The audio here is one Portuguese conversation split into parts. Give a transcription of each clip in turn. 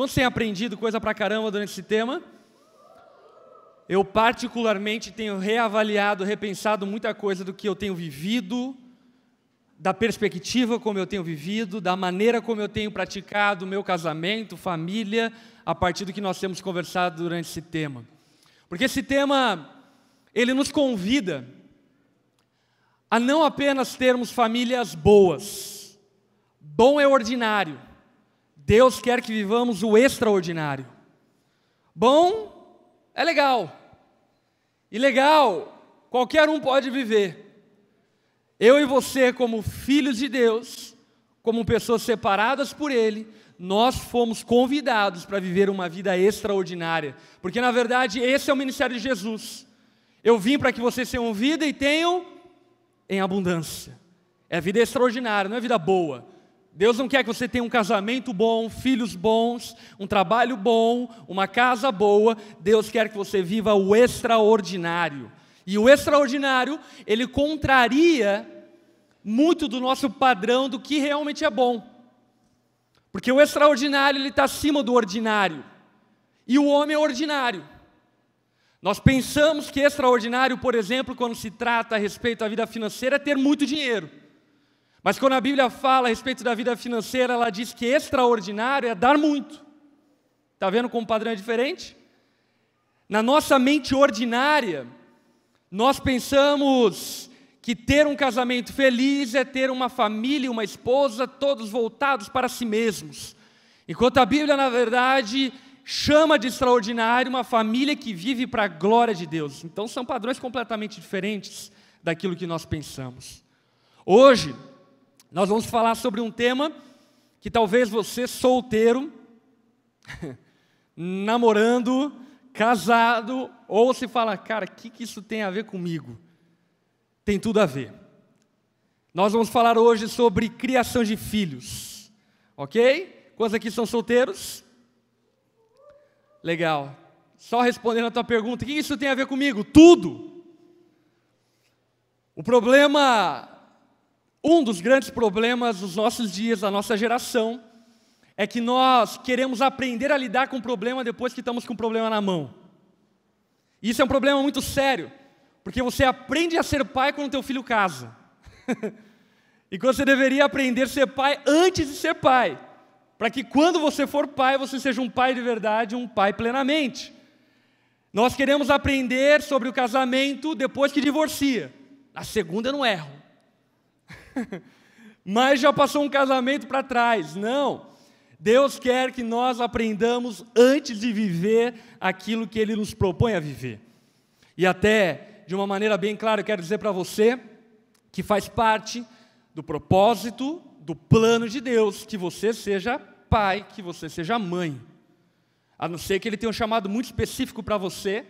Quantos têm aprendido coisa pra caramba durante esse tema? Eu, particularmente, tenho reavaliado, repensado muita coisa do que eu tenho vivido, da perspectiva como eu tenho vivido, da maneira como eu tenho praticado meu casamento, família, a partir do que nós temos conversado durante esse tema. Porque esse tema, ele nos convida a não apenas termos famílias boas, bom é ordinário, Deus quer que vivamos o extraordinário. Bom é legal. E legal, qualquer um pode viver. Eu e você, como filhos de Deus, como pessoas separadas por Ele, nós fomos convidados para viver uma vida extraordinária, porque na verdade esse é o ministério de Jesus. Eu vim para que vocês tenham vida e tenham em abundância. É vida extraordinária, não é vida boa. Deus não quer que você tenha um casamento bom, filhos bons, um trabalho bom, uma casa boa. Deus quer que você viva o extraordinário. E o extraordinário, ele contraria muito do nosso padrão do que realmente é bom. Porque o extraordinário, ele está acima do ordinário. E o homem é ordinário. Nós pensamos que extraordinário, por exemplo, quando se trata a respeito da vida financeira, é ter muito dinheiro. Mas quando a Bíblia fala a respeito da vida financeira, ela diz que extraordinário é dar muito. Está vendo como o padrão é diferente? Na nossa mente ordinária, nós pensamos que ter um casamento feliz é ter uma família e uma esposa, todos voltados para si mesmos. Enquanto a Bíblia, na verdade, chama de extraordinário uma família que vive para a glória de Deus. Então são padrões completamente diferentes daquilo que nós pensamos. Hoje, nós vamos falar sobre um tema que talvez você solteiro, namorando, casado, ou se fala, cara, o que, que isso tem a ver comigo? Tem tudo a ver. Nós vamos falar hoje sobre criação de filhos, ok? Quantos aqui são solteiros? Legal. Só respondendo a tua pergunta, o que isso tem a ver comigo? Tudo. O problema um dos grandes problemas dos nossos dias, da nossa geração, é que nós queremos aprender a lidar com o problema depois que estamos com o problema na mão. E isso é um problema muito sério, porque você aprende a ser pai quando teu filho casa. e quando você deveria aprender a ser pai antes de ser pai, para que quando você for pai, você seja um pai de verdade, um pai plenamente. Nós queremos aprender sobre o casamento depois que divorcia. A segunda eu não erro. mas já passou um casamento para trás. Não. Deus quer que nós aprendamos antes de viver aquilo que Ele nos propõe a viver. E até, de uma maneira bem clara, eu quero dizer para você que faz parte do propósito, do plano de Deus, que você seja pai, que você seja mãe. A não ser que Ele tenha um chamado muito específico para você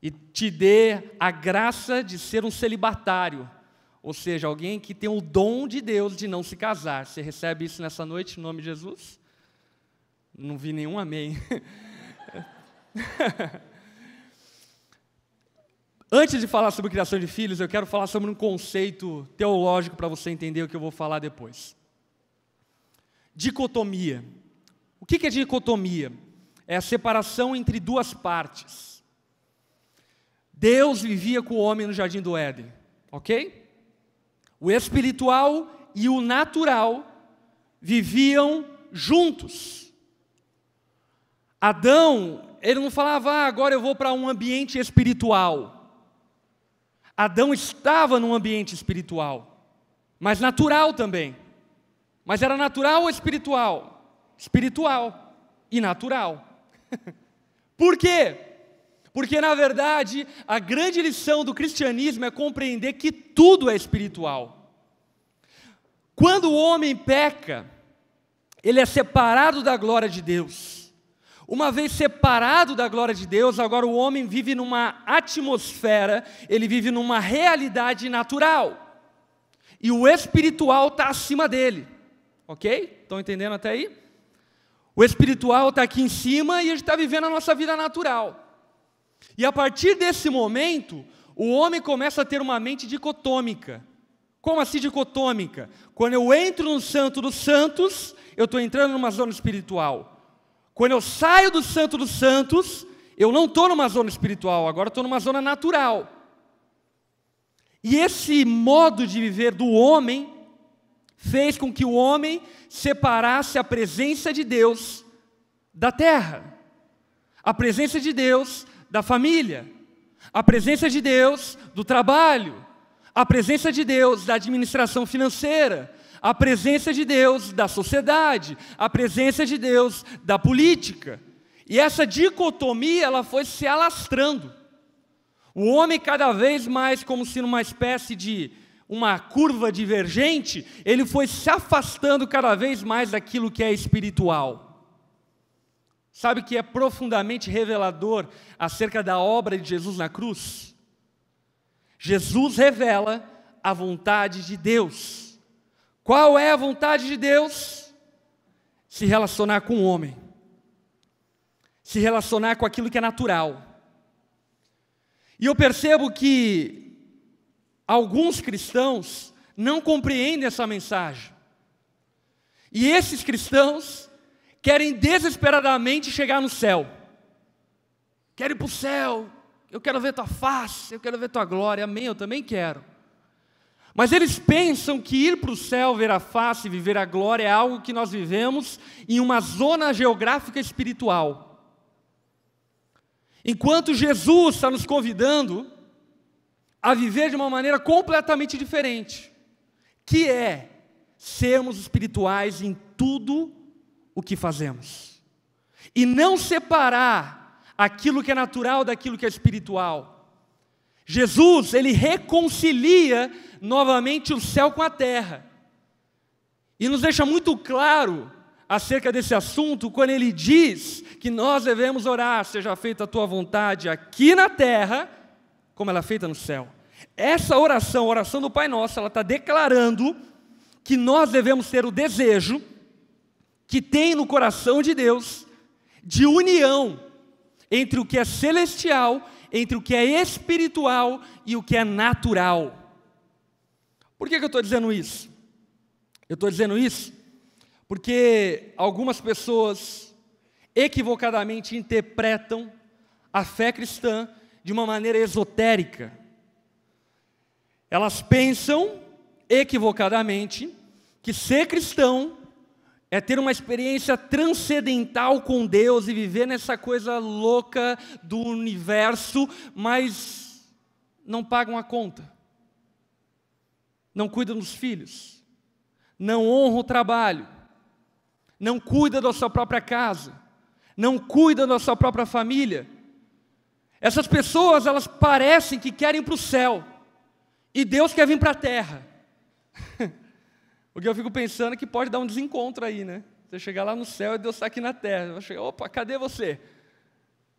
e te dê a graça de ser um celibatário ou seja, alguém que tem o dom de Deus de não se casar. Você recebe isso nessa noite, em nome de Jesus? Não vi nenhum amém. Antes de falar sobre criação de filhos, eu quero falar sobre um conceito teológico para você entender o que eu vou falar depois. Dicotomia. O que é dicotomia? É a separação entre duas partes. Deus vivia com o homem no jardim do Éden, ok? O espiritual e o natural viviam juntos. Adão, ele não falava, ah, agora eu vou para um ambiente espiritual. Adão estava num ambiente espiritual, mas natural também. Mas era natural ou espiritual? Espiritual e natural. Por quê? Porque, na verdade, a grande lição do cristianismo é compreender que tudo é espiritual. Quando o homem peca, ele é separado da glória de Deus. Uma vez separado da glória de Deus, agora o homem vive numa atmosfera, ele vive numa realidade natural. E o espiritual está acima dele. Ok? Estão entendendo até aí? O espiritual está aqui em cima e a gente está vivendo a nossa vida natural. E a partir desse momento, o homem começa a ter uma mente dicotômica. Como assim dicotômica? Quando eu entro no Santo dos Santos, eu estou entrando numa zona espiritual. Quando eu saio do Santo dos Santos, eu não estou numa zona espiritual, agora estou numa zona natural. E esse modo de viver do homem fez com que o homem separasse a presença de Deus da terra. A presença de Deus da família, a presença de Deus do trabalho, a presença de Deus da administração financeira, a presença de Deus da sociedade, a presença de Deus da política. E essa dicotomia ela foi se alastrando. O homem cada vez mais como se numa espécie de uma curva divergente, ele foi se afastando cada vez mais daquilo que é espiritual. Sabe que é profundamente revelador acerca da obra de Jesus na cruz? Jesus revela a vontade de Deus. Qual é a vontade de Deus? Se relacionar com o homem, se relacionar com aquilo que é natural. E eu percebo que alguns cristãos não compreendem essa mensagem. E esses cristãos querem desesperadamente chegar no céu. Querem ir para o céu. Eu quero ver tua face, eu quero ver tua glória. Amém, eu também quero. Mas eles pensam que ir para o céu, ver a face, viver a glória é algo que nós vivemos em uma zona geográfica espiritual. Enquanto Jesus está nos convidando a viver de uma maneira completamente diferente, que é sermos espirituais em tudo o que fazemos. E não separar aquilo que é natural daquilo que é espiritual. Jesus, ele reconcilia novamente o céu com a terra. E nos deixa muito claro acerca desse assunto quando ele diz que nós devemos orar, seja feita a tua vontade aqui na terra, como ela é feita no céu. Essa oração, a oração do Pai Nosso, ela está declarando que nós devemos ter o desejo que tem no coração de Deus de união entre o que é celestial, entre o que é espiritual e o que é natural. Por que, que eu estou dizendo isso? Eu estou dizendo isso porque algumas pessoas equivocadamente interpretam a fé cristã de uma maneira esotérica. Elas pensam equivocadamente que ser cristão é ter uma experiência transcendental com Deus e viver nessa coisa louca do universo, mas não pagam a conta, não cuidam dos filhos, não honram o trabalho, não cuidam da sua própria casa, não cuidam da sua própria família. Essas pessoas, elas parecem que querem para o céu, e Deus quer vir para a terra. O que eu fico pensando é que pode dar um desencontro aí, né? Você chegar lá no céu e Deus está aqui na terra. Vai chegar, opa, cadê você?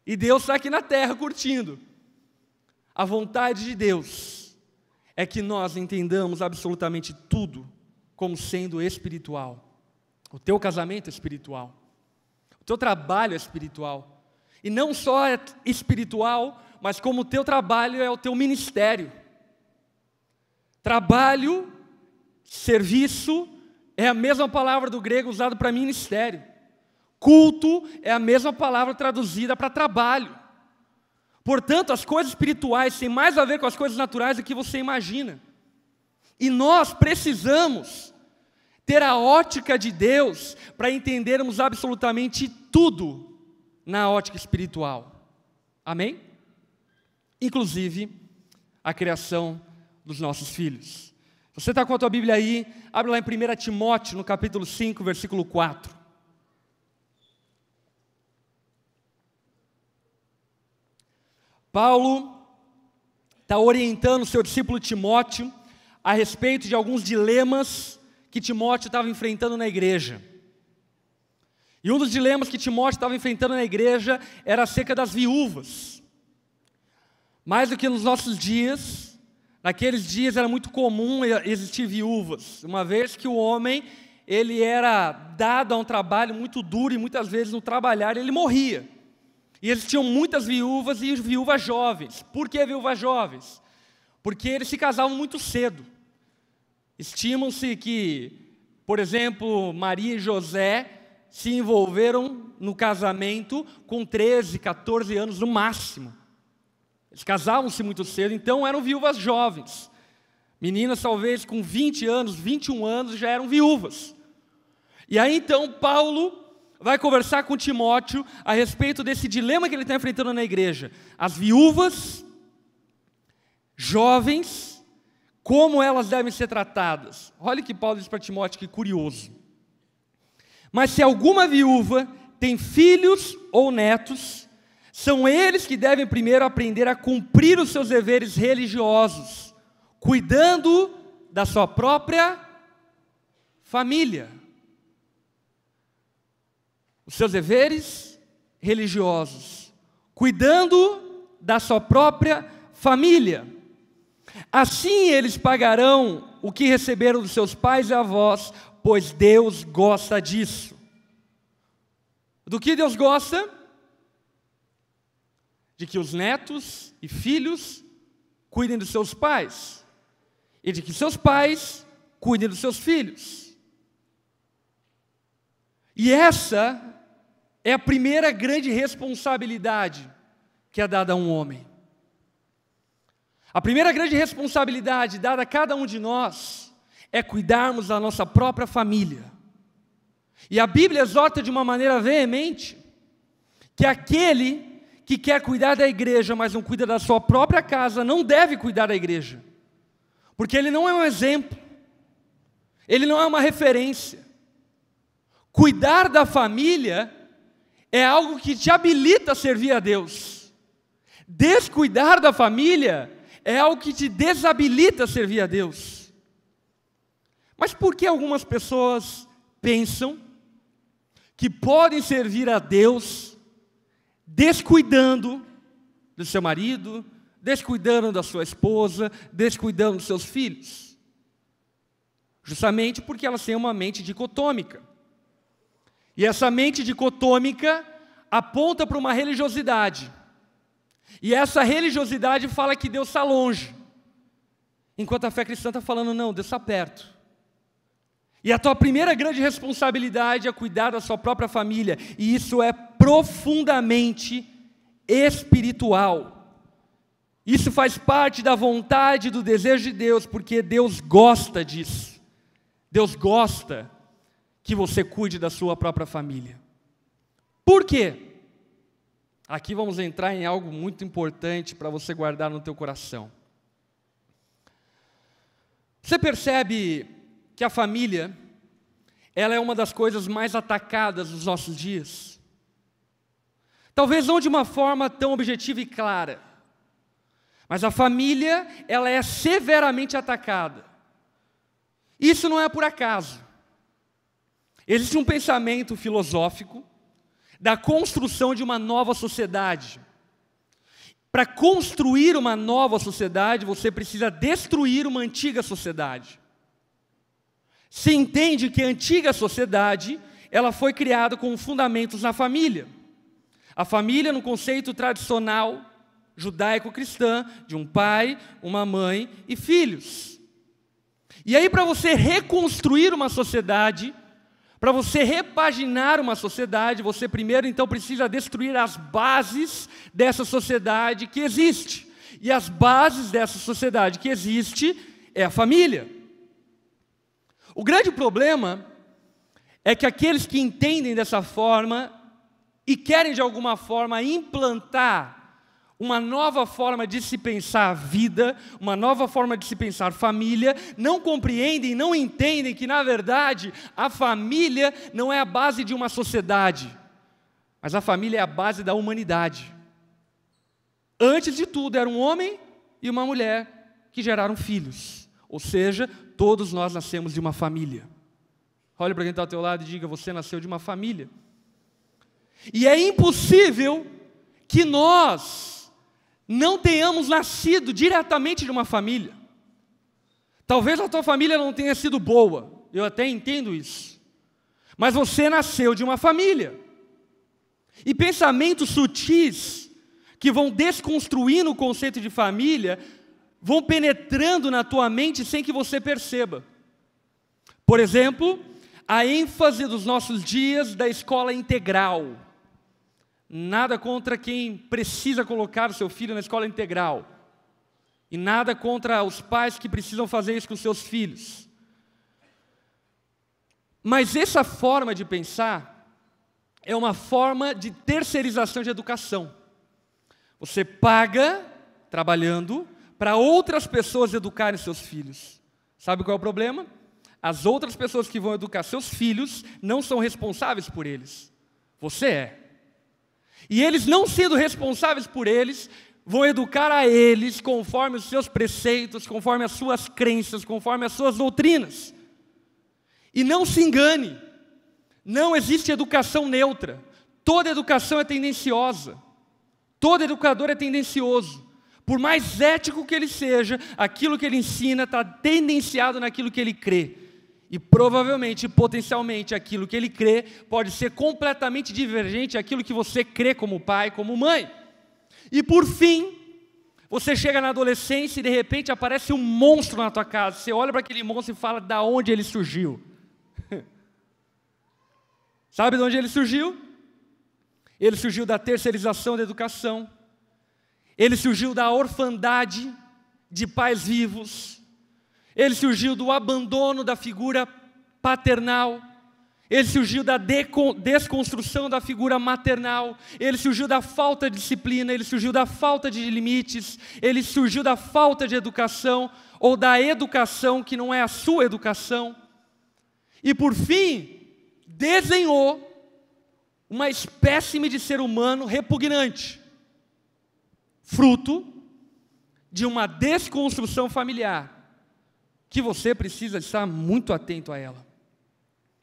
E Deus está aqui na terra curtindo. A vontade de Deus é que nós entendamos absolutamente tudo como sendo espiritual. O teu casamento é espiritual. O teu trabalho é espiritual. E não só é espiritual, mas como o teu trabalho é o teu ministério. Trabalho Serviço é a mesma palavra do grego usada para ministério. Culto é a mesma palavra traduzida para trabalho. Portanto, as coisas espirituais têm mais a ver com as coisas naturais do que você imagina. E nós precisamos ter a ótica de Deus para entendermos absolutamente tudo na ótica espiritual. Amém? Inclusive a criação dos nossos filhos. Você está com a tua Bíblia aí? Abre lá em 1 Timóteo, no capítulo 5, versículo 4. Paulo está orientando o seu discípulo Timóteo a respeito de alguns dilemas que Timóteo estava enfrentando na igreja. E um dos dilemas que Timóteo estava enfrentando na igreja era acerca das viúvas. Mais do que nos nossos dias, Naqueles dias era muito comum existir viúvas, uma vez que o homem ele era dado a um trabalho muito duro e muitas vezes no trabalhar ele morria. E eles tinham muitas viúvas e viúvas jovens. Por que viúvas jovens? Porque eles se casavam muito cedo. Estimam-se que, por exemplo, Maria e José se envolveram no casamento com 13, 14 anos no máximo. Eles casavam-se muito cedo, então eram viúvas jovens. Meninas, talvez com 20 anos, 21 anos, já eram viúvas. E aí então Paulo vai conversar com Timóteo a respeito desse dilema que ele está enfrentando na igreja. As viúvas, jovens, como elas devem ser tratadas. Olha o que Paulo diz para Timóteo, que curioso. Mas se alguma viúva tem filhos ou netos, são eles que devem primeiro aprender a cumprir os seus deveres religiosos, cuidando da sua própria família. Os seus deveres religiosos, cuidando da sua própria família. Assim eles pagarão o que receberam dos seus pais e avós, pois Deus gosta disso. Do que Deus gosta? de que os netos e filhos cuidem dos seus pais e de que seus pais cuidem dos seus filhos. E essa é a primeira grande responsabilidade que é dada a um homem. A primeira grande responsabilidade dada a cada um de nós é cuidarmos da nossa própria família. E a Bíblia exorta de uma maneira veemente que aquele que quer cuidar da igreja, mas não cuida da sua própria casa, não deve cuidar da igreja, porque ele não é um exemplo, ele não é uma referência. Cuidar da família é algo que te habilita a servir a Deus, descuidar da família é algo que te desabilita a servir a Deus. Mas por que algumas pessoas pensam que podem servir a Deus descuidando do seu marido, descuidando da sua esposa, descuidando dos seus filhos. Justamente porque elas têm uma mente dicotômica. E essa mente dicotômica aponta para uma religiosidade. E essa religiosidade fala que Deus está longe. Enquanto a fé cristã está falando, não, Deus está perto. E a tua primeira grande responsabilidade é cuidar da sua própria família, e isso é profundamente espiritual. Isso faz parte da vontade, do desejo de Deus, porque Deus gosta disso. Deus gosta que você cuide da sua própria família. Por quê? Aqui vamos entrar em algo muito importante para você guardar no teu coração. Você percebe que a família ela é uma das coisas mais atacadas nos nossos dias. Talvez não de uma forma tão objetiva e clara, mas a família ela é severamente atacada. Isso não é por acaso. Existe um pensamento filosófico da construção de uma nova sociedade. Para construir uma nova sociedade, você precisa destruir uma antiga sociedade. Se entende que a antiga sociedade, ela foi criada com fundamentos na família. A família no conceito tradicional judaico-cristã de um pai, uma mãe e filhos. E aí para você reconstruir uma sociedade, para você repaginar uma sociedade, você primeiro então precisa destruir as bases dessa sociedade que existe. E as bases dessa sociedade que existe é a família. O grande problema é que aqueles que entendem dessa forma e querem de alguma forma implantar uma nova forma de se pensar a vida, uma nova forma de se pensar família, não compreendem, não entendem que, na verdade, a família não é a base de uma sociedade, mas a família é a base da humanidade. Antes de tudo, era um homem e uma mulher que geraram filhos, ou seja, Todos nós nascemos de uma família. Olha para quem está ao teu lado e diga: você nasceu de uma família. E é impossível que nós não tenhamos nascido diretamente de uma família. Talvez a tua família não tenha sido boa, eu até entendo isso. Mas você nasceu de uma família. E pensamentos sutis que vão desconstruindo o conceito de família vão penetrando na tua mente sem que você perceba. Por exemplo, a ênfase dos nossos dias da escola integral. Nada contra quem precisa colocar o seu filho na escola integral. E nada contra os pais que precisam fazer isso com seus filhos. Mas essa forma de pensar é uma forma de terceirização de educação. Você paga trabalhando para outras pessoas educarem seus filhos. Sabe qual é o problema? As outras pessoas que vão educar seus filhos não são responsáveis por eles. Você é. E eles, não sendo responsáveis por eles, vão educar a eles conforme os seus preceitos, conforme as suas crenças, conforme as suas doutrinas. E não se engane, não existe educação neutra. Toda educação é tendenciosa. Todo educador é tendencioso. Por mais ético que ele seja, aquilo que ele ensina está tendenciado naquilo que ele crê. E provavelmente, potencialmente, aquilo que ele crê pode ser completamente divergente daquilo que você crê como pai, como mãe. E por fim, você chega na adolescência e de repente aparece um monstro na tua casa. Você olha para aquele monstro e fala da onde ele surgiu. Sabe de onde ele surgiu? Ele surgiu da terceirização da educação. Ele surgiu da orfandade de pais vivos, ele surgiu do abandono da figura paternal, ele surgiu da desconstrução da figura maternal, ele surgiu da falta de disciplina, ele surgiu da falta de limites, ele surgiu da falta de educação ou da educação que não é a sua educação. E por fim, desenhou uma espécime de ser humano repugnante fruto de uma desconstrução familiar que você precisa estar muito atento a ela.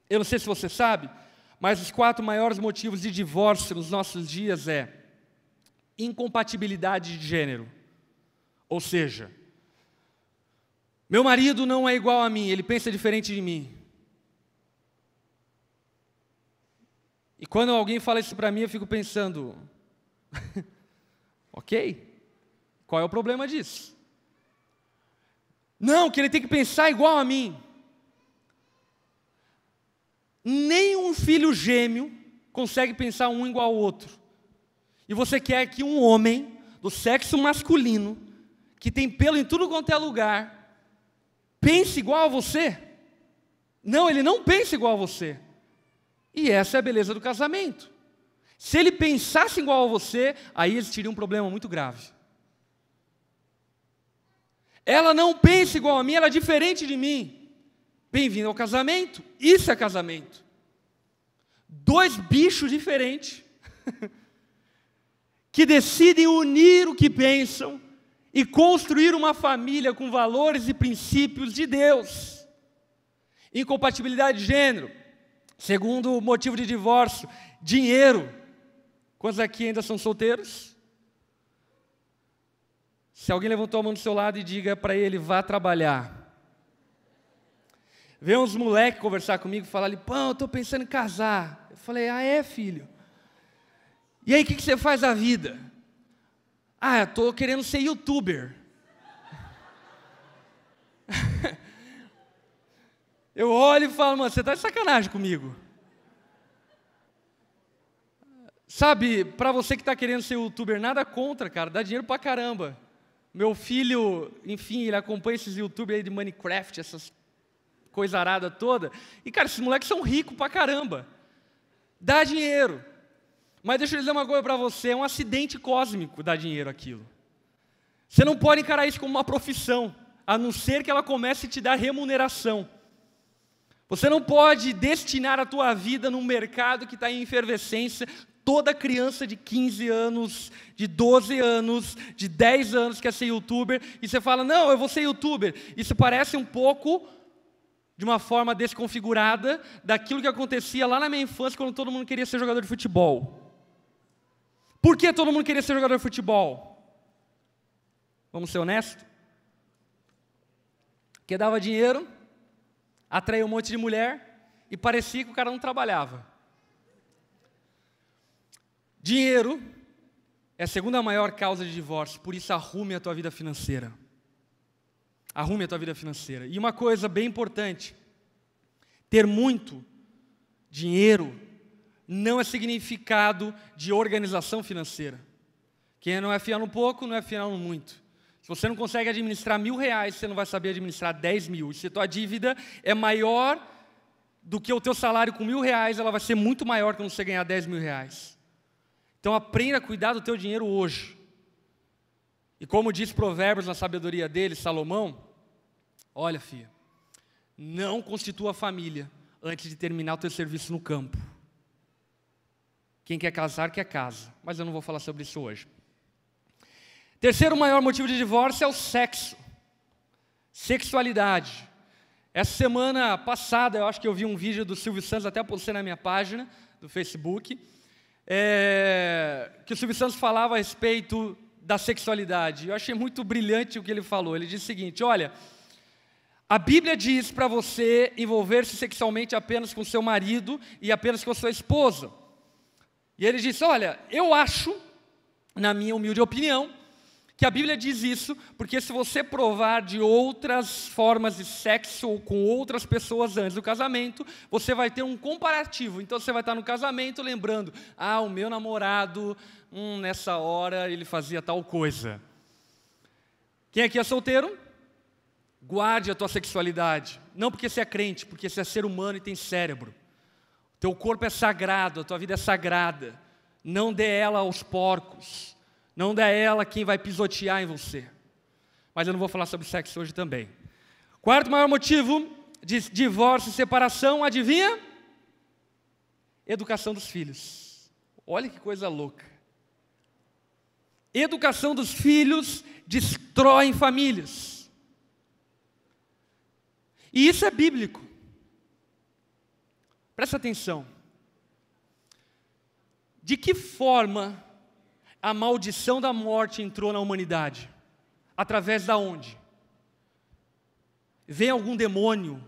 Eu não sei se você sabe, mas os quatro maiores motivos de divórcio nos nossos dias é incompatibilidade de gênero. Ou seja, meu marido não é igual a mim, ele pensa diferente de mim. E quando alguém fala isso para mim, eu fico pensando: Ok? Qual é o problema disso? Não, que ele tem que pensar igual a mim. Nenhum filho gêmeo consegue pensar um igual ao outro. E você quer que um homem do sexo masculino, que tem pelo em tudo quanto é lugar, pense igual a você? Não, ele não pensa igual a você. E essa é a beleza do casamento. Se ele pensasse igual a você, aí ele teria um problema muito grave. Ela não pensa igual a mim, ela é diferente de mim. Bem-vindo ao casamento. Isso é casamento. Dois bichos diferentes que decidem unir o que pensam e construir uma família com valores e princípios de Deus. Incompatibilidade de gênero. Segundo motivo de divórcio, dinheiro. Quantos aqui ainda são solteiros? Se alguém levantou a mão do seu lado e diga para ele, vá trabalhar. Vê uns moleques conversar comigo e falar ali, pão, eu estou pensando em casar. Eu falei, ah é, filho? E aí, o que, que você faz da vida? Ah, eu estou querendo ser youtuber. eu olho e falo, mano, você está de sacanagem comigo. Sabe, para você que está querendo ser youtuber, nada contra, cara, dá dinheiro pra caramba. Meu filho, enfim, ele acompanha esses youtubers aí de Minecraft, essas coisarada toda. E, cara, esses moleques são ricos pra caramba. Dá dinheiro. Mas deixa eu dizer uma coisa para você: é um acidente cósmico dar dinheiro aquilo. Você não pode encarar isso como uma profissão, a não ser que ela comece a te dar remuneração. Você não pode destinar a tua vida num mercado que está em efervescência, Toda criança de 15 anos, de 12 anos, de 10 anos quer ser youtuber, e você fala, não, eu vou ser youtuber. Isso parece um pouco de uma forma desconfigurada daquilo que acontecia lá na minha infância quando todo mundo queria ser jogador de futebol. Por que todo mundo queria ser jogador de futebol? Vamos ser honestos? Porque dava dinheiro, atraía um monte de mulher e parecia que o cara não trabalhava. Dinheiro é a segunda maior causa de divórcio, por isso arrume a tua vida financeira. Arrume a tua vida financeira. E uma coisa bem importante: ter muito dinheiro não é significado de organização financeira. Quem não é fiel no pouco, não é fiel no muito. Se você não consegue administrar mil reais, você não vai saber administrar dez mil. E se a tua dívida é maior do que o teu salário com mil reais, ela vai ser muito maior quando você ganhar dez mil reais. Então aprenda a cuidar do teu dinheiro hoje. E como diz Provérbios na sabedoria dele, Salomão, olha, filha, não constitua a família antes de terminar o teu serviço no campo. Quem quer casar, quer casa. Mas eu não vou falar sobre isso hoje. Terceiro maior motivo de divórcio é o sexo. Sexualidade. Essa semana passada, eu acho que eu vi um vídeo do Silvio Santos, até postei na minha página do Facebook, é, que o Silvio Santos falava a respeito da sexualidade. Eu achei muito brilhante o que ele falou. Ele disse o seguinte: olha, a Bíblia diz para você envolver-se sexualmente apenas com seu marido e apenas com sua esposa. E ele disse: olha, eu acho, na minha humilde opinião, que a Bíblia diz isso, porque se você provar de outras formas de sexo ou com outras pessoas antes do casamento, você vai ter um comparativo. Então você vai estar no casamento lembrando: ah, o meu namorado, hum, nessa hora ele fazia tal coisa. Quem aqui é solteiro? Guarde a tua sexualidade. Não porque você é crente, porque você é ser humano e tem cérebro. O teu corpo é sagrado, a tua vida é sagrada. Não dê ela aos porcos. Não é ela quem vai pisotear em você. Mas eu não vou falar sobre sexo hoje também. Quarto maior motivo de divórcio e separação, adivinha? Educação dos filhos. Olha que coisa louca. Educação dos filhos destrói famílias. E isso é bíblico. Presta atenção. De que forma a maldição da morte entrou na humanidade. Através da onde? Vem algum demônio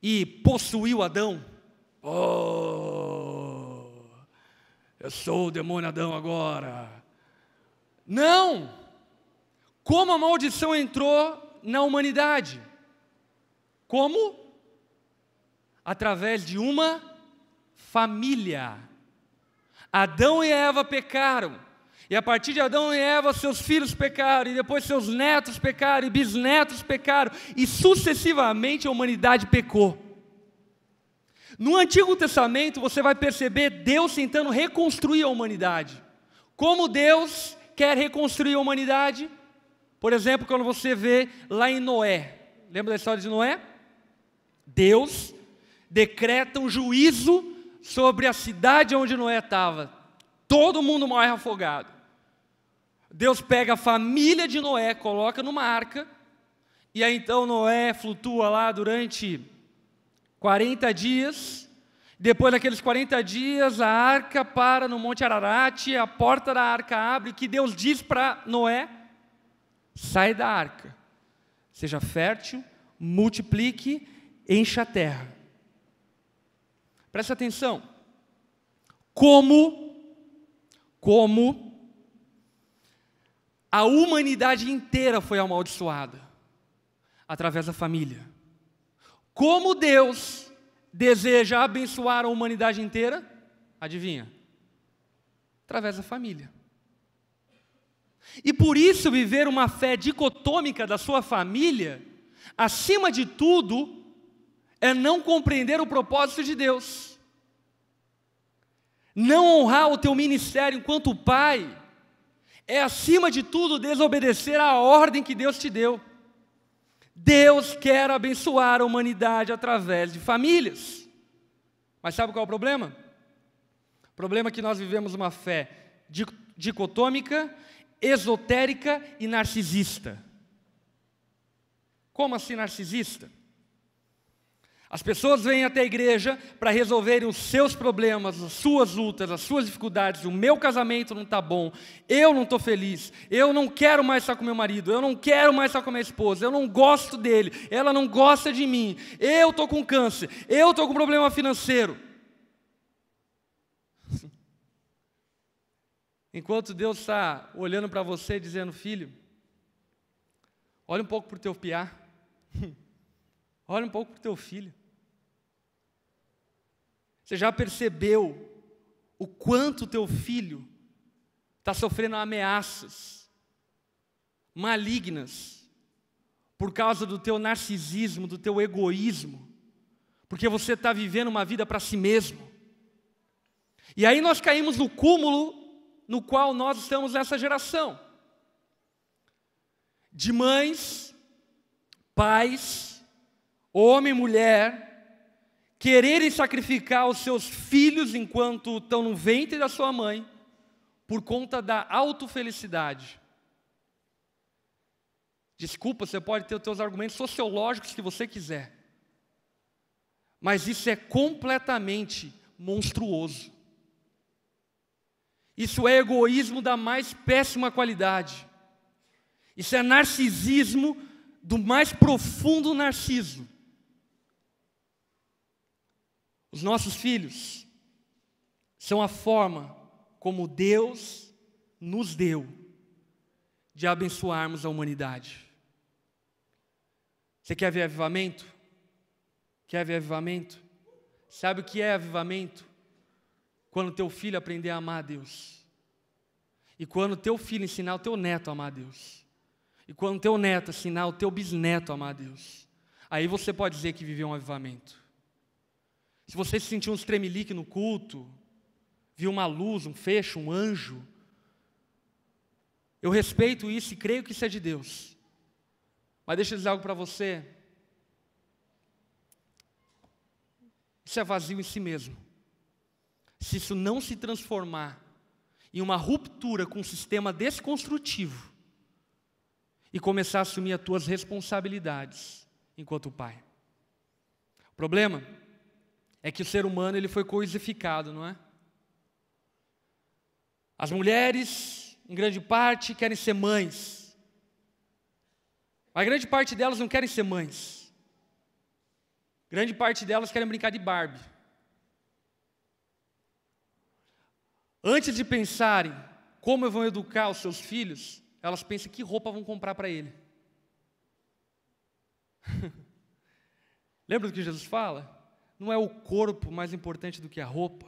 e possuiu Adão? Oh, eu sou o demônio Adão agora. Não! Como a maldição entrou na humanidade? Como? Através de uma família Adão e Eva pecaram. E a partir de Adão e Eva, seus filhos pecaram, e depois seus netos pecaram, e bisnetos pecaram, e sucessivamente a humanidade pecou. No Antigo Testamento, você vai perceber Deus tentando reconstruir a humanidade. Como Deus quer reconstruir a humanidade? Por exemplo, quando você vê lá em Noé, lembra da história de Noé? Deus decreta um juízo sobre a cidade onde Noé estava. Todo mundo morre afogado. Deus pega a família de Noé, coloca numa arca, e aí então Noé flutua lá durante 40 dias. Depois daqueles 40 dias, a arca para no Monte Ararat, a porta da arca abre, que Deus diz para Noé: sai da arca, seja fértil, multiplique, encha a terra. Preste atenção. Como, como a humanidade inteira foi amaldiçoada através da família. Como Deus deseja abençoar a humanidade inteira? Adivinha? Através da família. E por isso viver uma fé dicotômica da sua família, acima de tudo, é não compreender o propósito de Deus, não honrar o teu ministério enquanto pai, é acima de tudo desobedecer à ordem que Deus te deu. Deus quer abençoar a humanidade através de famílias. Mas sabe qual é o problema? O problema é que nós vivemos uma fé dicotômica, esotérica e narcisista. Como assim narcisista? As pessoas vêm até a igreja para resolverem os seus problemas, as suas lutas, as suas dificuldades. O meu casamento não está bom, eu não estou feliz, eu não quero mais estar com meu marido, eu não quero mais estar com minha esposa, eu não gosto dele, ela não gosta de mim, eu estou com câncer, eu estou com problema financeiro. Enquanto Deus está olhando para você dizendo, filho, olha um pouco para o teu piar. Olha um pouco para o teu filho. Você já percebeu o quanto teu filho está sofrendo ameaças malignas por causa do teu narcisismo, do teu egoísmo, porque você está vivendo uma vida para si mesmo. E aí nós caímos no cúmulo no qual nós estamos nessa geração de mães, pais, homem e mulher, quererem sacrificar os seus filhos enquanto estão no ventre da sua mãe, por conta da autofelicidade. Desculpa, você pode ter os seus argumentos sociológicos que você quiser, mas isso é completamente monstruoso. Isso é egoísmo da mais péssima qualidade. Isso é narcisismo do mais profundo narciso. Os nossos filhos são a forma como Deus nos deu de abençoarmos a humanidade. Você quer ver avivamento? Quer ver avivamento? Sabe o que é avivamento? Quando teu filho aprender a amar a Deus. E quando teu filho ensinar o teu neto a amar a Deus. E quando teu neto ensinar o teu bisneto a amar a Deus. Aí você pode dizer que viveu um avivamento. Se você sentiu uns tremelique no culto, viu uma luz, um fecho, um anjo, eu respeito isso e creio que isso é de Deus. Mas deixa eu dizer algo para você. Isso é vazio em si mesmo. Se isso não se transformar em uma ruptura com o um sistema desconstrutivo e começar a assumir as tuas responsabilidades enquanto pai. O problema é que o ser humano ele foi coisificado, não é? As mulheres, em grande parte, querem ser mães. Mas grande parte delas não querem ser mães. Grande parte delas querem brincar de Barbie. Antes de pensarem como vão educar os seus filhos, elas pensam que roupa vão comprar para ele. Lembra do que Jesus fala? Não é o corpo mais importante do que a roupa.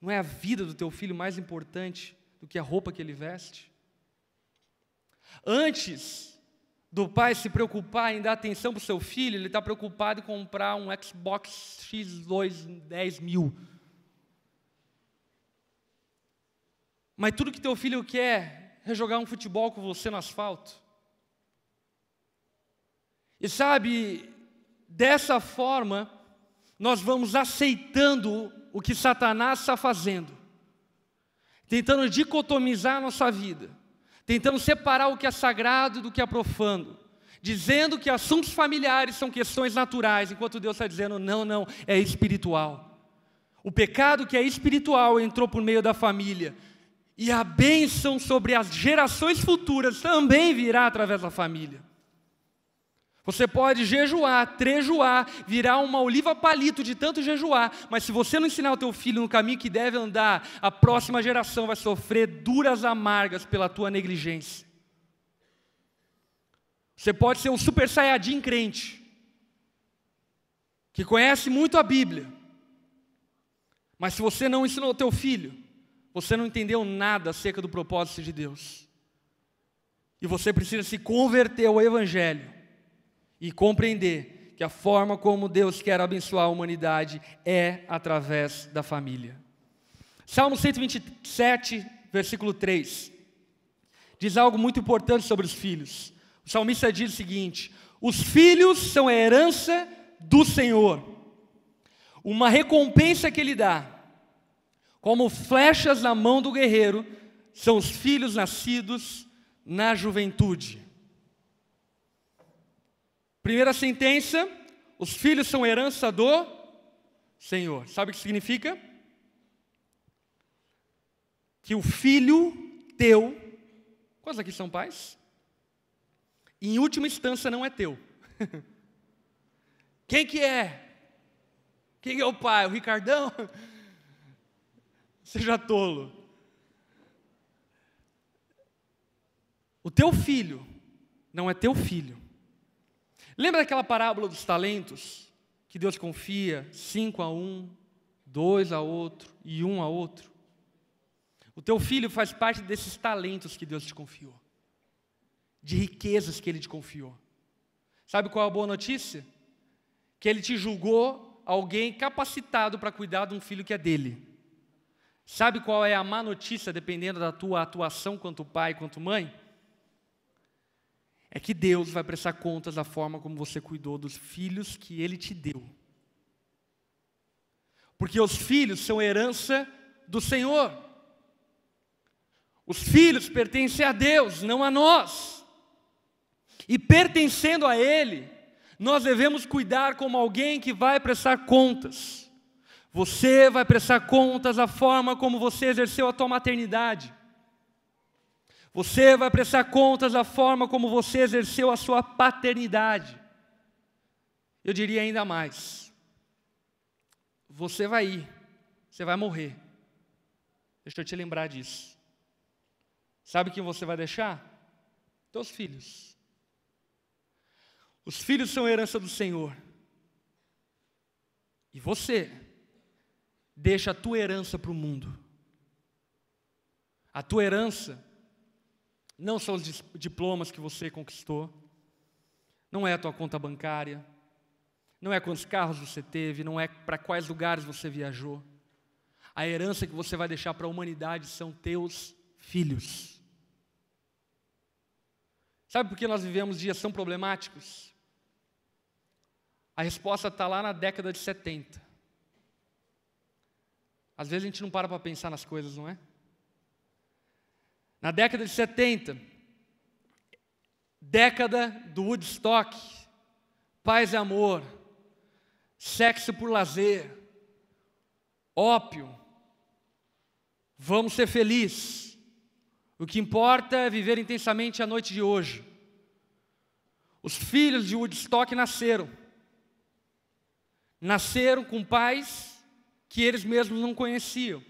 Não é a vida do teu filho mais importante do que a roupa que ele veste. Antes do pai se preocupar em dar atenção para o seu filho, ele está preocupado em comprar um Xbox X2 10 mil. Mas tudo que teu filho quer é jogar um futebol com você no asfalto. E sabe, dessa forma, nós vamos aceitando o que Satanás está fazendo, tentando dicotomizar a nossa vida, tentando separar o que é sagrado do que é profano, dizendo que assuntos familiares são questões naturais, enquanto Deus está dizendo, não, não, é espiritual. O pecado que é espiritual entrou por meio da família, e a bênção sobre as gerações futuras também virá através da família. Você pode jejuar, trejoar, virar uma oliva palito de tanto jejuar, mas se você não ensinar o teu filho no caminho que deve andar, a próxima geração vai sofrer duras amargas pela tua negligência. Você pode ser um super saiyajin crente, que conhece muito a Bíblia, mas se você não ensinou o teu filho, você não entendeu nada acerca do propósito de Deus. E você precisa se converter ao Evangelho e compreender que a forma como Deus quer abençoar a humanidade é através da família. Salmo 127, versículo 3, diz algo muito importante sobre os filhos. O salmista diz o seguinte: Os filhos são a herança do Senhor, uma recompensa que Ele dá. Como flechas na mão do guerreiro, são os filhos nascidos na juventude. Primeira sentença: os filhos são herança do Senhor. Sabe o que significa? Que o filho teu, quantos aqui são pais? Em última instância não é teu. Quem que é? Quem é o pai? O Ricardão? Seja tolo. O teu filho não é teu filho. Lembra daquela parábola dos talentos? Que Deus confia cinco a um, dois a outro e um a outro? O teu filho faz parte desses talentos que Deus te confiou, de riquezas que Ele te confiou. Sabe qual é a boa notícia? Que Ele te julgou alguém capacitado para cuidar de um filho que é dele. Sabe qual é a má notícia, dependendo da tua atuação quanto pai, quanto mãe? é que Deus vai prestar contas da forma como você cuidou dos filhos que Ele te deu. Porque os filhos são herança do Senhor. Os filhos pertencem a Deus, não a nós. E pertencendo a Ele, nós devemos cuidar como alguém que vai prestar contas. Você vai prestar contas da forma como você exerceu a tua maternidade. Você vai prestar contas da forma como você exerceu a sua paternidade. Eu diria ainda mais. Você vai ir, você vai morrer. Deixa eu te lembrar disso. Sabe quem você vai deixar? Teus filhos. Os filhos são herança do Senhor. E você deixa a tua herança para o mundo. A tua herança não são os diplomas que você conquistou, não é a tua conta bancária, não é quantos carros você teve, não é para quais lugares você viajou. A herança que você vai deixar para a humanidade são teus filhos. Sabe por que nós vivemos dias tão problemáticos? A resposta está lá na década de 70. Às vezes a gente não para para pensar nas coisas, não é? Na década de 70, década do Woodstock, paz e amor, sexo por lazer, ópio, vamos ser felizes. O que importa é viver intensamente a noite de hoje. Os filhos de Woodstock nasceram. Nasceram com pais que eles mesmos não conheciam.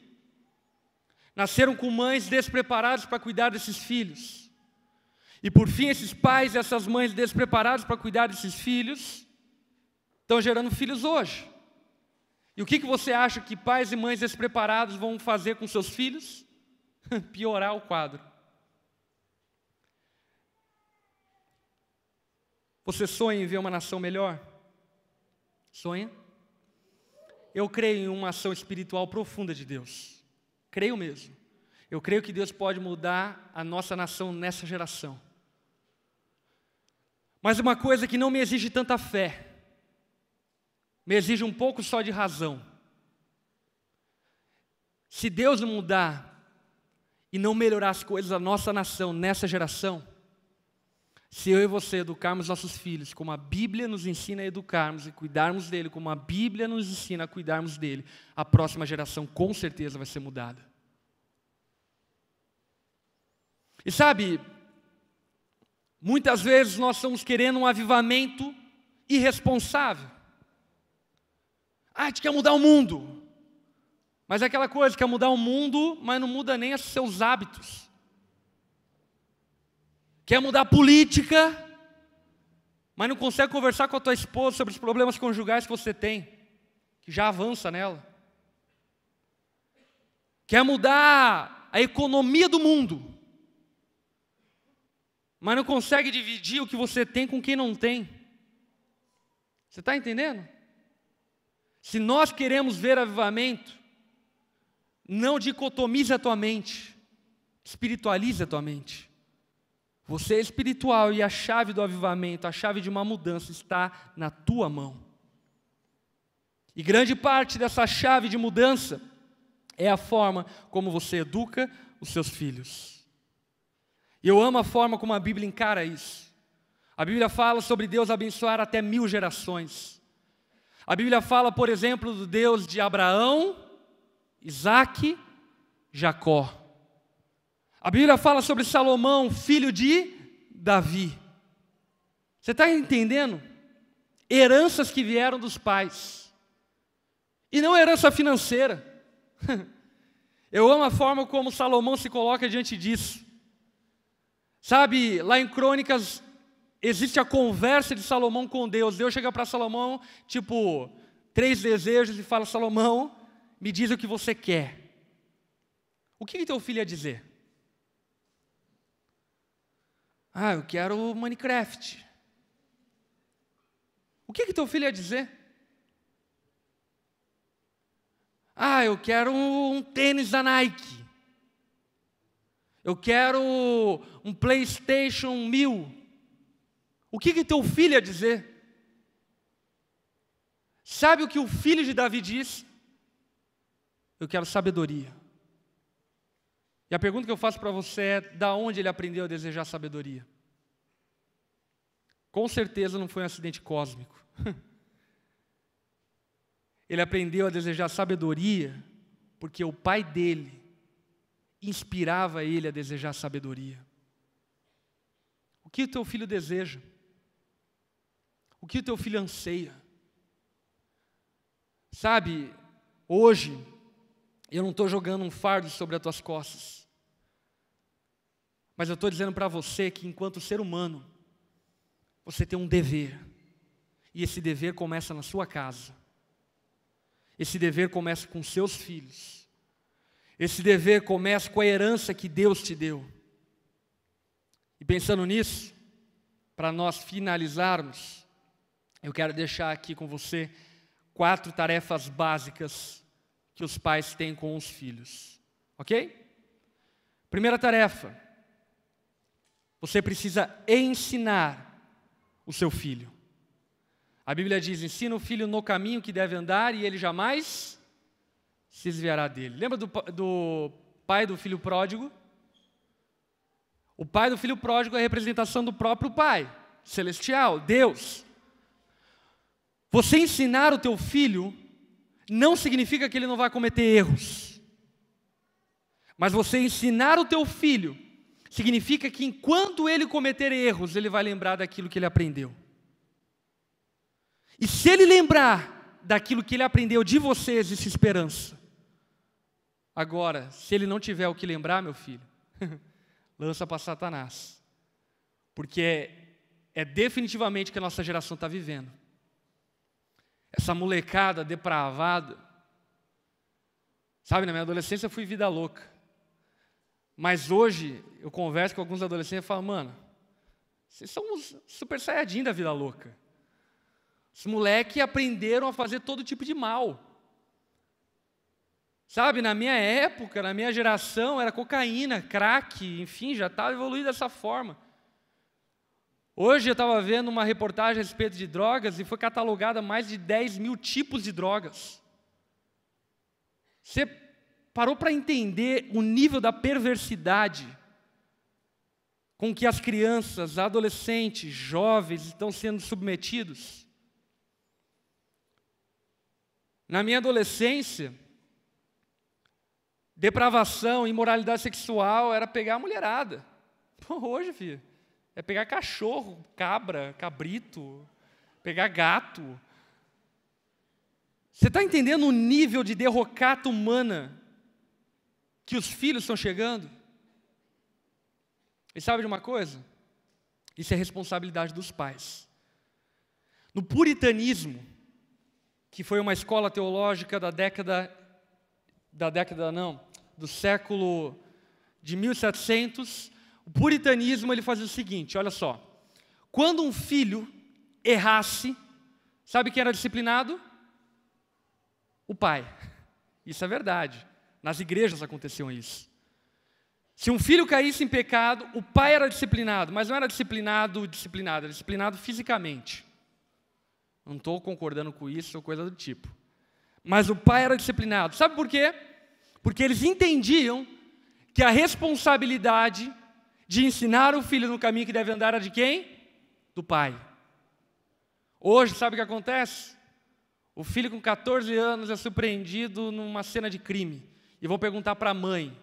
Nasceram com mães despreparadas para cuidar desses filhos. E por fim, esses pais e essas mães despreparados para cuidar desses filhos estão gerando filhos hoje. E o que, que você acha que pais e mães despreparados vão fazer com seus filhos? Piorar o quadro. Você sonha em ver uma nação melhor? Sonha? Eu creio em uma ação espiritual profunda de Deus. Creio mesmo. Eu creio que Deus pode mudar a nossa nação nessa geração. Mas uma coisa que não me exige tanta fé, me exige um pouco só de razão. Se Deus mudar e não melhorar as coisas da nossa nação nessa geração, se eu e você educarmos nossos filhos como a Bíblia nos ensina a educarmos e cuidarmos dele, como a Bíblia nos ensina a cuidarmos dele, a próxima geração com certeza vai ser mudada. E sabe, muitas vezes nós estamos querendo um avivamento irresponsável. Ah, a gente quer mudar o mundo. Mas é aquela coisa, quer mudar o mundo, mas não muda nem os seus hábitos quer mudar a política, mas não consegue conversar com a tua esposa sobre os problemas conjugais que você tem, que já avança nela. Quer mudar a economia do mundo, mas não consegue dividir o que você tem com quem não tem. Você está entendendo? Se nós queremos ver avivamento, não dicotomize a tua mente, espiritualize a tua mente. Você é espiritual e a chave do avivamento, a chave de uma mudança está na tua mão. E grande parte dessa chave de mudança é a forma como você educa os seus filhos. E eu amo a forma como a Bíblia encara isso. A Bíblia fala sobre Deus abençoar até mil gerações. A Bíblia fala, por exemplo, do Deus de Abraão, Isaac, Jacó. A Bíblia fala sobre Salomão, filho de Davi. Você está entendendo? Heranças que vieram dos pais. E não herança financeira. Eu amo a forma como Salomão se coloca diante disso. Sabe, lá em Crônicas existe a conversa de Salomão com Deus. Deus chega para Salomão, tipo, três desejos e fala: Salomão, me diz o que você quer. O que, teu filho ia dizer? Ah, eu quero o Minecraft. O que, que teu filho ia dizer? Ah, eu quero um tênis da Nike. Eu quero um PlayStation 1000. O que, que teu filho ia dizer? Sabe o que o filho de Davi diz? Eu quero sabedoria. E a pergunta que eu faço para você é: da onde ele aprendeu a desejar sabedoria? Com certeza não foi um acidente cósmico. Ele aprendeu a desejar sabedoria porque o pai dele inspirava ele a desejar sabedoria. O que o teu filho deseja? O que o teu filho anseia? Sabe, hoje, eu não estou jogando um fardo sobre as tuas costas. Mas eu estou dizendo para você que, enquanto ser humano, você tem um dever. E esse dever começa na sua casa. Esse dever começa com seus filhos. Esse dever começa com a herança que Deus te deu. E pensando nisso, para nós finalizarmos, eu quero deixar aqui com você quatro tarefas básicas que os pais têm com os filhos. Ok? Primeira tarefa você precisa ensinar o seu filho. A Bíblia diz: ensina o filho no caminho que deve andar e ele jamais se desviará dele. Lembra do, do pai do filho pródigo? O pai do filho pródigo é a representação do próprio pai celestial, Deus. Você ensinar o teu filho não significa que ele não vai cometer erros. Mas você ensinar o teu filho Significa que enquanto ele cometer erros, ele vai lembrar daquilo que ele aprendeu. E se ele lembrar daquilo que ele aprendeu de você, existe é esperança. Agora, se ele não tiver o que lembrar, meu filho, lança para Satanás. Porque é, é definitivamente o que a nossa geração está vivendo. Essa molecada depravada. Sabe, na minha adolescência eu fui vida louca. Mas hoje eu converso com alguns adolescentes e falo, mano, vocês são uns super saiyajin da vida louca. Os moleques aprenderam a fazer todo tipo de mal. Sabe, na minha época, na minha geração, era cocaína, crack, enfim, já estava evoluído dessa forma. Hoje eu estava vendo uma reportagem a respeito de drogas e foi catalogada mais de 10 mil tipos de drogas. Você parou para entender o nível da perversidade com que as crianças, adolescentes, jovens estão sendo submetidos? Na minha adolescência, depravação, imoralidade sexual era pegar a mulherada. Pô, hoje, filho, é pegar cachorro, cabra, cabrito, pegar gato. Você está entendendo o nível de derrocata humana que os filhos estão chegando. E sabe de uma coisa? Isso é responsabilidade dos pais. No puritanismo, que foi uma escola teológica da década da década não, do século de 1700, o puritanismo ele fazia o seguinte, olha só. Quando um filho errasse, sabe quem era disciplinado? O pai. Isso é verdade. Nas igrejas aconteceu isso. Se um filho caísse em pecado, o pai era disciplinado, mas não era disciplinado, disciplinado, era disciplinado fisicamente. Não estou concordando com isso ou coisa do tipo. Mas o pai era disciplinado. Sabe por quê? Porque eles entendiam que a responsabilidade de ensinar o filho no caminho que deve andar era de quem? Do pai. Hoje, sabe o que acontece? O filho com 14 anos é surpreendido numa cena de crime e vão perguntar para a mãe: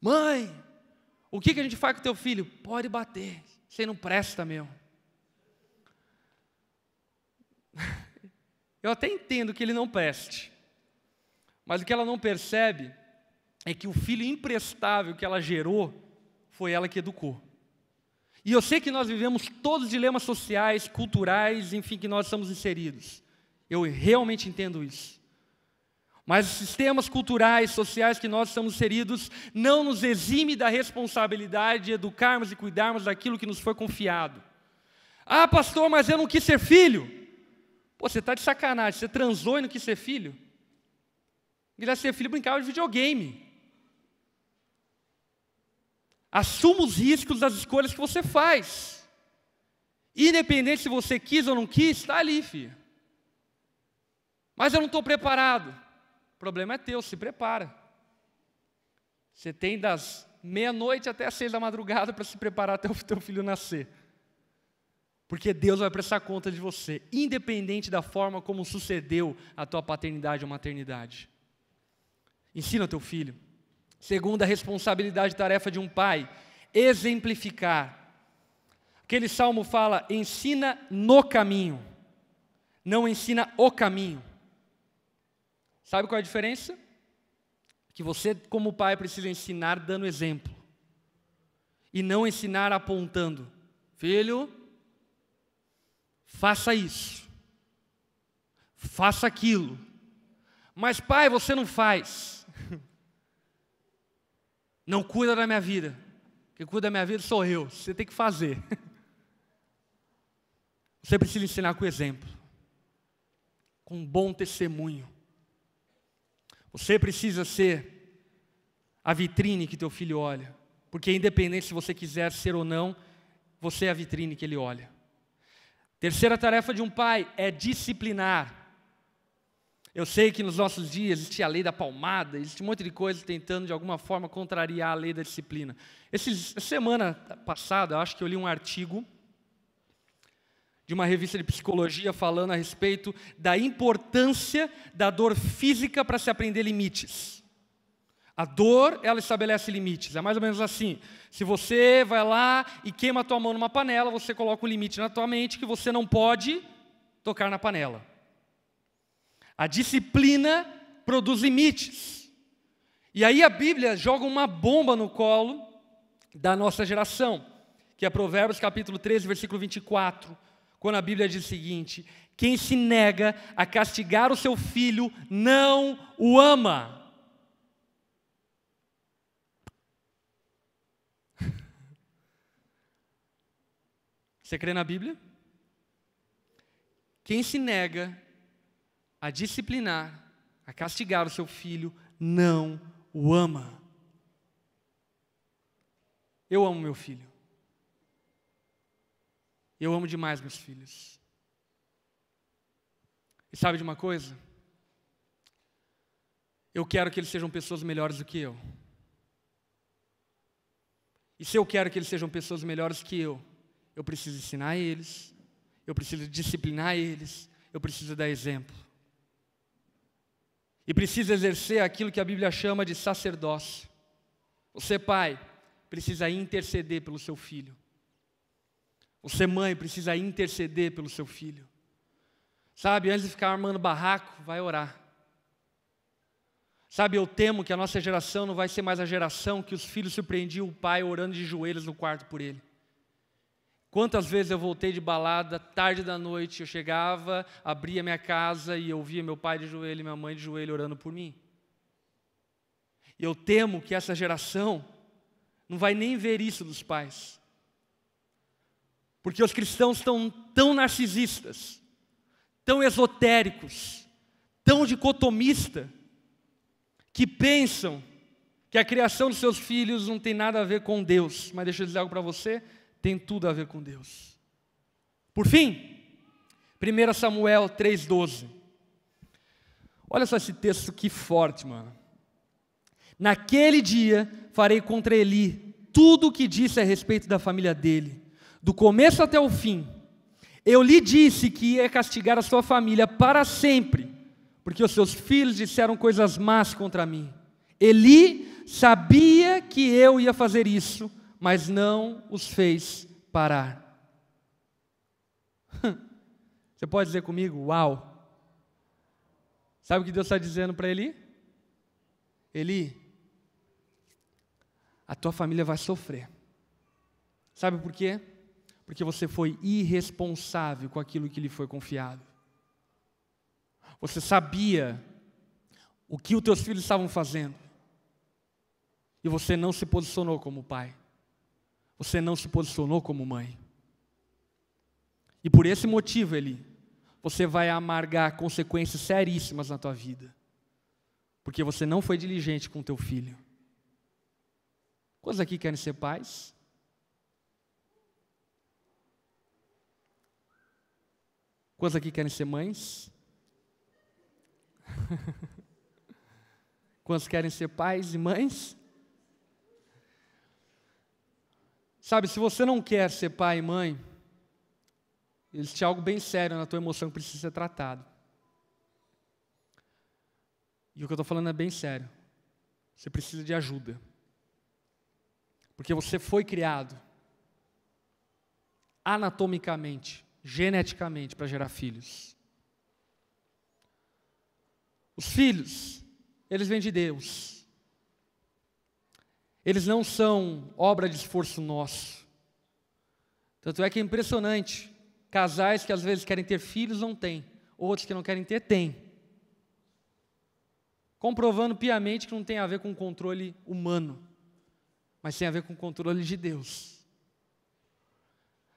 Mãe, o que, que a gente faz com teu filho? Pode bater, você não presta mesmo. Eu até entendo que ele não preste, mas o que ela não percebe é que o filho imprestável que ela gerou foi ela que educou. E eu sei que nós vivemos todos os dilemas sociais, culturais, enfim, que nós estamos inseridos. Eu realmente entendo isso. Mas os sistemas culturais, sociais que nós estamos inseridos não nos exime da responsabilidade de educarmos e cuidarmos daquilo que nos foi confiado. Ah, pastor, mas eu não quis ser filho. Pô, você está de sacanagem, você transou e não quis ser filho? Queria ser filho brincava de videogame. Assuma os riscos das escolhas que você faz. Independente se você quis ou não quis, está ali, filho. Mas eu não estou preparado problema é teu, se prepara. Você tem das meia-noite até as seis da madrugada para se preparar até o teu filho nascer. Porque Deus vai prestar conta de você, independente da forma como sucedeu a tua paternidade ou maternidade. Ensina teu filho. Segunda responsabilidade e tarefa de um pai, exemplificar. Aquele salmo fala: ensina no caminho, não ensina o caminho. Sabe qual é a diferença? Que você, como pai, precisa ensinar dando exemplo. E não ensinar apontando. Filho, faça isso. Faça aquilo. Mas, pai, você não faz. Não cuida da minha vida. Quem cuida da minha vida sou eu. Você tem que fazer. Você precisa ensinar com exemplo, com um bom testemunho. Você precisa ser a vitrine que teu filho olha, porque independente se você quiser ser ou não, você é a vitrine que ele olha. Terceira tarefa de um pai é disciplinar. Eu sei que nos nossos dias existe a lei da palmada, existe um monte de coisa tentando de alguma forma contrariar a lei da disciplina. Essa semana passada, acho que eu li um artigo de uma revista de psicologia falando a respeito da importância da dor física para se aprender limites. A dor, ela estabelece limites. É mais ou menos assim. Se você vai lá e queima a tua mão numa panela, você coloca um limite na tua mente que você não pode tocar na panela. A disciplina produz limites. E aí a Bíblia joga uma bomba no colo da nossa geração, que é Provérbios capítulo 13, versículo 24 quando a Bíblia diz o seguinte: quem se nega a castigar o seu filho não o ama. Você crê na Bíblia? Quem se nega a disciplinar, a castigar o seu filho, não o ama. Eu amo meu filho. Eu amo demais meus filhos. E sabe de uma coisa? Eu quero que eles sejam pessoas melhores do que eu. E se eu quero que eles sejam pessoas melhores que eu, eu preciso ensinar eles, eu preciso disciplinar eles, eu preciso dar exemplo. E preciso exercer aquilo que a Bíblia chama de sacerdócio. Você, pai, precisa interceder pelo seu filho você, mãe, precisa interceder pelo seu filho. Sabe, antes de ficar armando barraco, vai orar. Sabe, eu temo que a nossa geração não vai ser mais a geração que os filhos surpreendiam o pai orando de joelhos no quarto por ele. Quantas vezes eu voltei de balada, tarde da noite, eu chegava, abria minha casa e ouvia meu pai de joelho e minha mãe de joelho orando por mim. E Eu temo que essa geração não vai nem ver isso dos pais. Porque os cristãos estão tão narcisistas, tão esotéricos, tão dicotomista, que pensam que a criação dos seus filhos não tem nada a ver com Deus. Mas deixa eu dizer algo para você, tem tudo a ver com Deus. Por fim, 1 Samuel 3,12. Olha só esse texto que forte, mano. Naquele dia farei contra Eli tudo o que disse a respeito da família dele do começo até o fim, eu lhe disse que ia castigar a sua família para sempre, porque os seus filhos disseram coisas más contra mim. Eli sabia que eu ia fazer isso, mas não os fez parar. Você pode dizer comigo, uau! Sabe o que Deus está dizendo para Eli? Eli, a tua família vai sofrer. Sabe por quê? Porque você foi irresponsável com aquilo que lhe foi confiado. Você sabia o que os teus filhos estavam fazendo. E você não se posicionou como pai. Você não se posicionou como mãe. E por esse motivo, ele, você vai amargar consequências seríssimas na tua vida. Porque você não foi diligente com teu filho. Quantos aqui querem ser pais? Quantos aqui querem ser mães? Quantos querem ser pais e mães? Sabe, se você não quer ser pai e mãe, existe algo bem sério na tua emoção que precisa ser tratado. E o que eu estou falando é bem sério. Você precisa de ajuda. Porque você foi criado anatomicamente geneticamente para gerar filhos. Os filhos, eles vêm de Deus. Eles não são obra de esforço nosso. Tanto é que é impressionante. Casais que às vezes querem ter filhos não têm, outros que não querem ter, têm. Comprovando piamente que não tem a ver com controle humano, mas tem a ver com controle de Deus.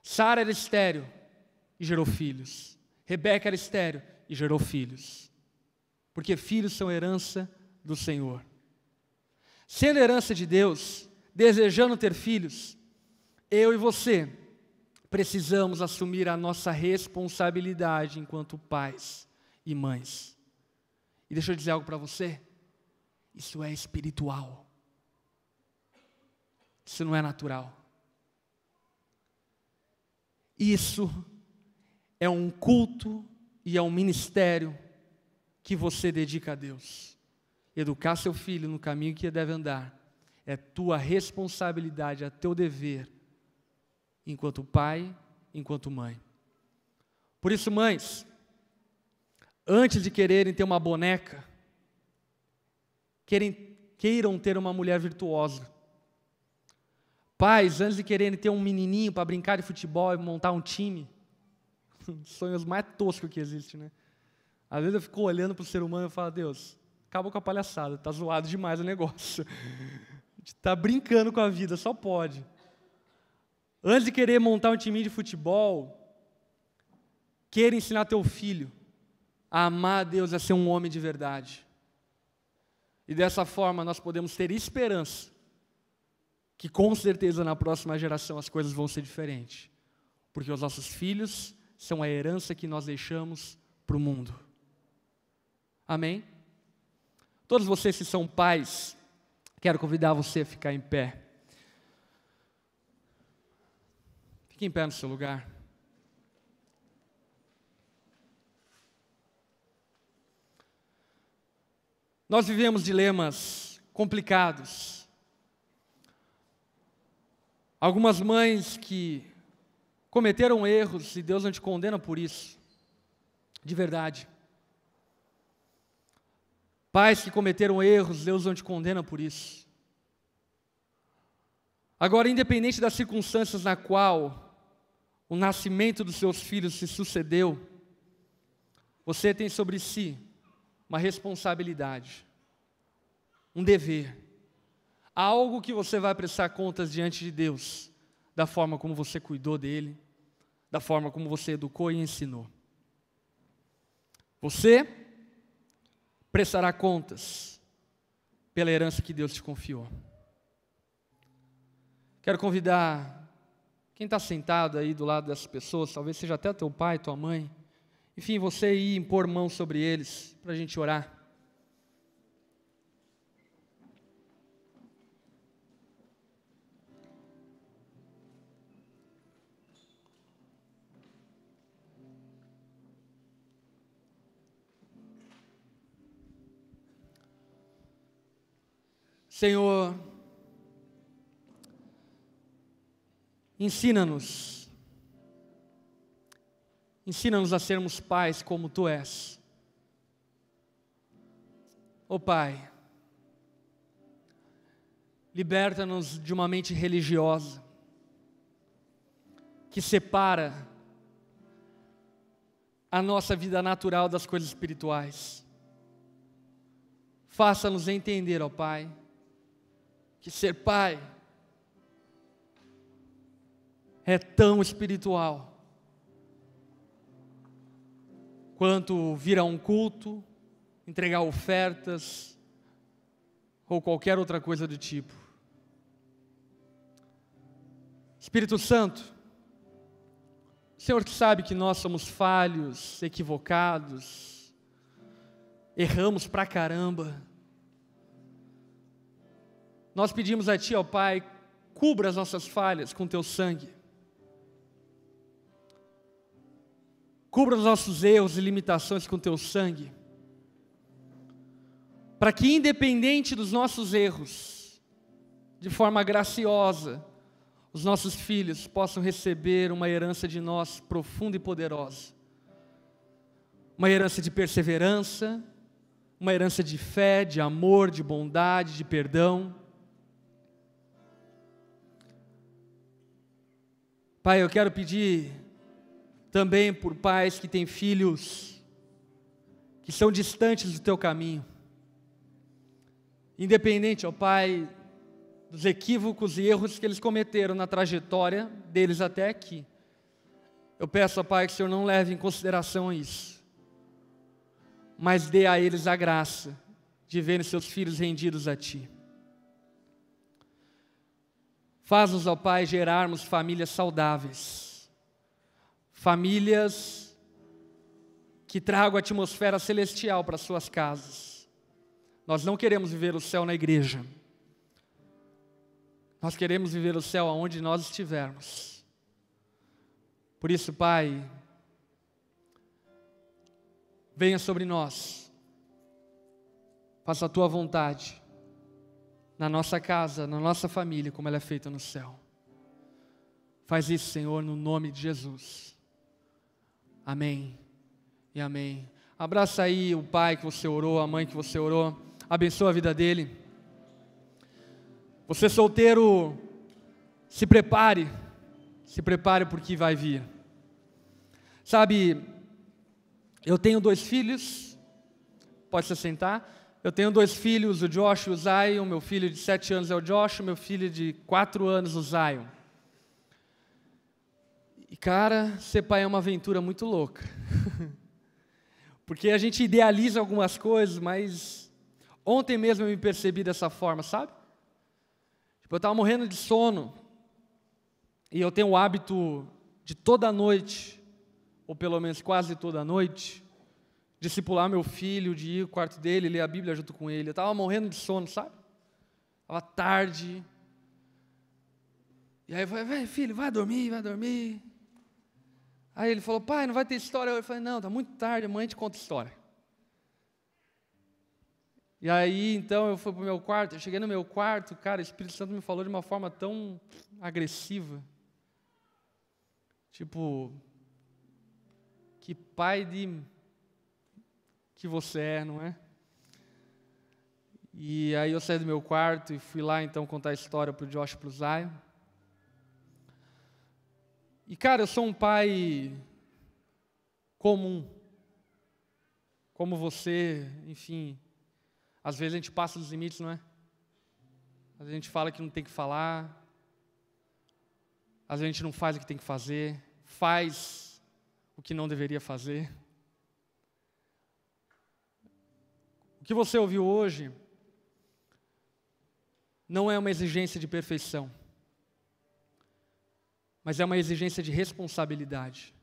Sara era estéreo, e gerou filhos. Rebeca era estéreo e gerou filhos. Porque filhos são herança do Senhor. Sendo herança de Deus, desejando ter filhos, eu e você precisamos assumir a nossa responsabilidade enquanto pais e mães. E deixa eu dizer algo para você: isso é espiritual, isso não é natural. Isso é um culto e é um ministério que você dedica a Deus. Educar seu filho no caminho que ele deve andar é tua responsabilidade, é teu dever, enquanto pai, enquanto mãe. Por isso, mães, antes de quererem ter uma boneca, querem, queiram ter uma mulher virtuosa. Pais, antes de quererem ter um menininho para brincar de futebol e montar um time, sonhos mais toscos que existe, né? Às vezes eu fico olhando para o ser humano e falo, Deus, acaba com a palhaçada, tá zoado demais o negócio. Está brincando com a vida, só pode. Antes de querer montar um time de futebol, queira ensinar teu filho a amar a Deus, a ser um homem de verdade. E dessa forma nós podemos ter esperança que com certeza na próxima geração as coisas vão ser diferentes. Porque os nossos filhos são a herança que nós deixamos para o mundo. Amém? Todos vocês que são pais, quero convidar você a ficar em pé. Fique em pé no seu lugar. Nós vivemos dilemas complicados. Algumas mães que cometeram erros e Deus não te condena por isso, de verdade. Pais que cometeram erros, Deus não te condena por isso. Agora, independente das circunstâncias na qual o nascimento dos seus filhos se sucedeu, você tem sobre si uma responsabilidade, um dever, algo que você vai prestar contas diante de Deus, da forma como você cuidou dele, da forma como você educou e ensinou. Você prestará contas pela herança que Deus te confiou. Quero convidar quem está sentado aí do lado dessas pessoas, talvez seja até teu pai, tua mãe, enfim, você ir impor mão sobre eles para a gente orar. Senhor, ensina-nos, ensina-nos a sermos pais como tu és. Ó oh, Pai, liberta-nos de uma mente religiosa, que separa a nossa vida natural das coisas espirituais. Faça-nos entender, ó Pai que ser pai é tão espiritual quanto vir a um culto, entregar ofertas ou qualquer outra coisa do tipo. Espírito Santo, o Senhor que sabe que nós somos falhos, equivocados, erramos pra caramba, nós pedimos a Ti, ó Pai, cubra as nossas falhas com Teu sangue. Cubra os nossos erros e limitações com Teu sangue. Para que, independente dos nossos erros, de forma graciosa, os nossos filhos possam receber uma herança de nós profunda e poderosa. Uma herança de perseverança, uma herança de fé, de amor, de bondade, de perdão. Pai, eu quero pedir também por pais que têm filhos que são distantes do teu caminho. Independente, ó Pai, dos equívocos e erros que eles cometeram na trajetória deles até aqui. Eu peço, ó Pai, que o Senhor não leve em consideração isso, mas dê a eles a graça de verem seus filhos rendidos a Ti. Faz-nos, ó Pai, gerarmos famílias saudáveis, famílias que tragam a atmosfera celestial para suas casas. Nós não queremos viver o céu na igreja, nós queremos viver o céu aonde nós estivermos. Por isso, Pai, venha sobre nós, faça a tua vontade na nossa casa, na nossa família, como ela é feita no céu. Faz isso, Senhor, no nome de Jesus. Amém e amém. Abraça aí o pai que você orou, a mãe que você orou. Abençoa a vida dele. Você solteiro, se prepare. Se prepare porque vai vir. Sabe, eu tenho dois filhos. Pode se sentar. Eu tenho dois filhos, o Josh e o Zion. Meu filho de sete anos é o Josh, meu filho de quatro anos, o Zion. E, cara, ser pai é uma aventura muito louca. Porque a gente idealiza algumas coisas, mas ontem mesmo eu me percebi dessa forma, sabe? Tipo, eu estava morrendo de sono. E eu tenho o hábito de toda noite, ou pelo menos quase toda noite, discipular meu filho, de ir ao quarto dele, ler a Bíblia junto com ele. Eu estava morrendo de sono, sabe? Estava tarde. E aí eu falei, vai, filho, vai dormir, vai dormir. Aí ele falou, pai, não vai ter história. Eu falei, não, tá muito tarde, amanhã te conta história. E aí, então, eu fui para o meu quarto. Eu cheguei no meu quarto, cara, o Espírito Santo me falou de uma forma tão agressiva. Tipo, que pai de que você é, não é? E aí eu saí do meu quarto e fui lá então contar a história para o Josh e para o Zion. E cara, eu sou um pai comum, como você, enfim. Às vezes a gente passa dos limites, não é? Às vezes a gente fala que não tem que falar. Às vezes a gente não faz o que tem que fazer, faz o que não deveria fazer. que você ouviu hoje não é uma exigência de perfeição, mas é uma exigência de responsabilidade.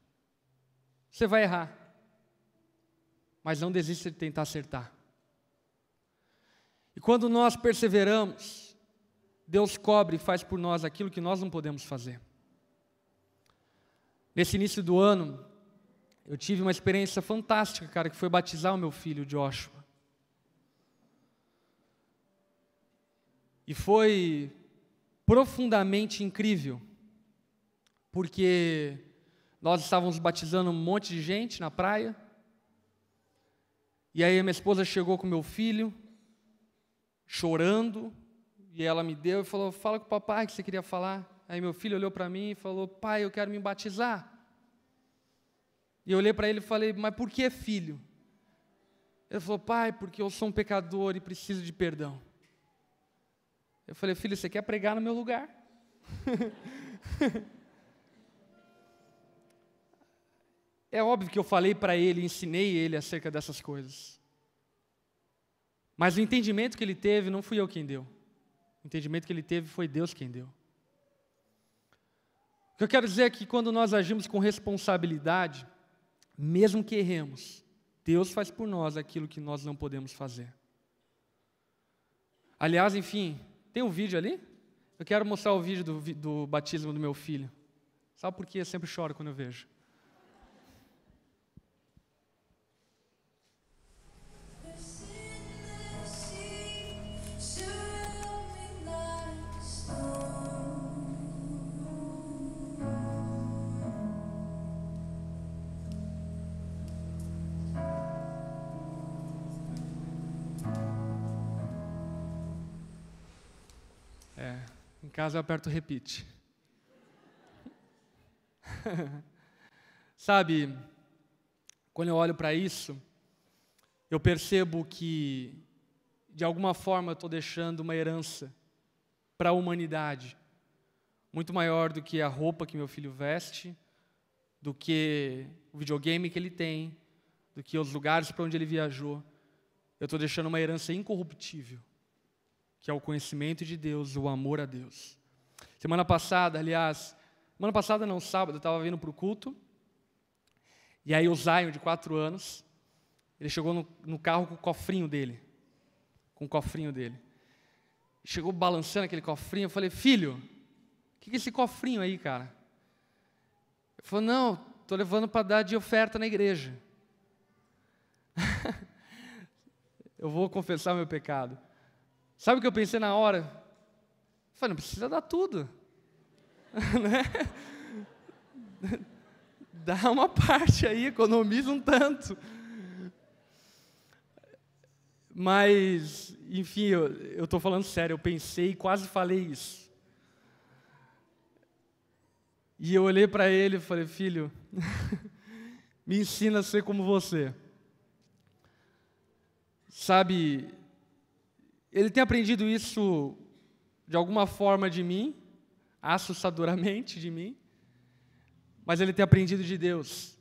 Você vai errar, mas não desista de tentar acertar. E quando nós perseveramos, Deus cobre e faz por nós aquilo que nós não podemos fazer. Nesse início do ano, eu tive uma experiência fantástica, cara, que foi batizar o meu filho, Joshua. E foi profundamente incrível, porque nós estávamos batizando um monte de gente na praia, e aí minha esposa chegou com meu filho, chorando, e ela me deu e falou: Fala com o papai que você queria falar. Aí meu filho olhou para mim e falou: Pai, eu quero me batizar. E eu olhei para ele e falei: Mas por que filho? Ele falou: Pai, porque eu sou um pecador e preciso de perdão. Eu falei, filho, você quer pregar no meu lugar? é óbvio que eu falei para ele, ensinei ele acerca dessas coisas. Mas o entendimento que ele teve não fui eu quem deu. O entendimento que ele teve foi Deus quem deu. O que eu quero dizer é que quando nós agimos com responsabilidade, mesmo que erremos, Deus faz por nós aquilo que nós não podemos fazer. Aliás, enfim, tem o um vídeo ali? Eu quero mostrar o vídeo do, do batismo do meu filho. Sabe por que eu sempre choro quando eu vejo? casa eu aperto repeat. Sabe, quando eu olho para isso, eu percebo que, de alguma forma, eu estou deixando uma herança para a humanidade, muito maior do que a roupa que meu filho veste, do que o videogame que ele tem, do que os lugares para onde ele viajou. Eu estou deixando uma herança incorruptível que é o conhecimento de Deus, o amor a Deus. Semana passada, aliás, semana passada não, sábado, eu estava vindo para o culto, e aí o Zion, de quatro anos, ele chegou no, no, carro com o cofrinho dele, com o cofrinho dele. Chegou balançando aquele cofrinho, eu falei, filho, o que, que é esse cofrinho aí, cara? Ele falou, não, estou levando para dar de oferta na igreja. eu vou confessar meu pecado. Sabe o que eu pensei na hora? Eu falei, não precisa dar tudo. né? Dá uma parte aí, economiza um tanto. Mas, enfim, eu estou falando sério, eu pensei e quase falei isso. E eu olhei para ele e falei, filho, me ensina a ser como você. Sabe, ele tem aprendido isso de alguma forma de mim, assustadoramente de mim, mas ele tem aprendido de Deus.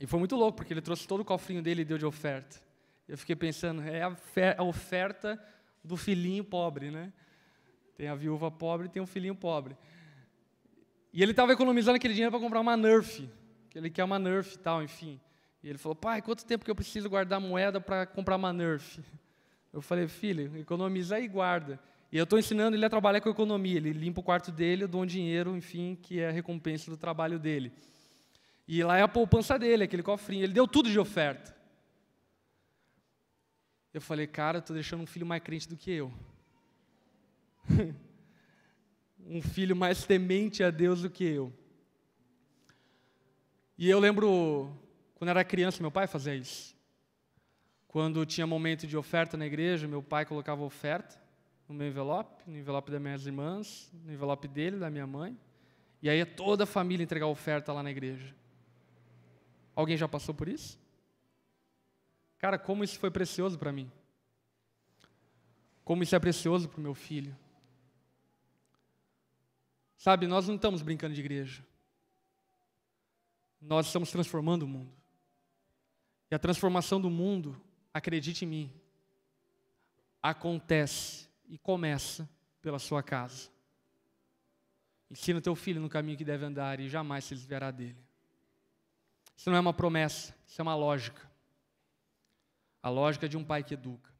E foi muito louco, porque ele trouxe todo o cofrinho dele e deu de oferta. Eu fiquei pensando, é a oferta do filhinho pobre, né? Tem a viúva pobre e tem o um filhinho pobre. E ele estava economizando aquele dinheiro para comprar uma Nerf, que ele quer uma Nerf e tal, enfim. E ele falou, pai, quanto tempo que eu preciso guardar moeda para comprar uma Nerf? Eu falei, filho, economiza e guarda. E eu estou ensinando ele a trabalhar com economia. Ele limpa o quarto dele, eu dou um dinheiro, enfim, que é a recompensa do trabalho dele. E lá é a poupança dele, aquele cofrinho. Ele deu tudo de oferta. Eu falei, cara, estou deixando um filho mais crente do que eu. um filho mais temente a Deus do que eu. E eu lembro, quando era criança, meu pai fazia isso. Quando tinha momento de oferta na igreja, meu pai colocava oferta no meu envelope, no envelope das minhas irmãs, no envelope dele, da minha mãe. E aí toda a família entregar oferta lá na igreja. Alguém já passou por isso? Cara, como isso foi precioso para mim. Como isso é precioso para o meu filho. Sabe, nós não estamos brincando de igreja. Nós estamos transformando o mundo. E a transformação do mundo acredite em mim, acontece e começa pela sua casa. Ensina teu filho no caminho que deve andar e jamais se desviará dele. Isso não é uma promessa, isso é uma lógica. A lógica de um pai que educa.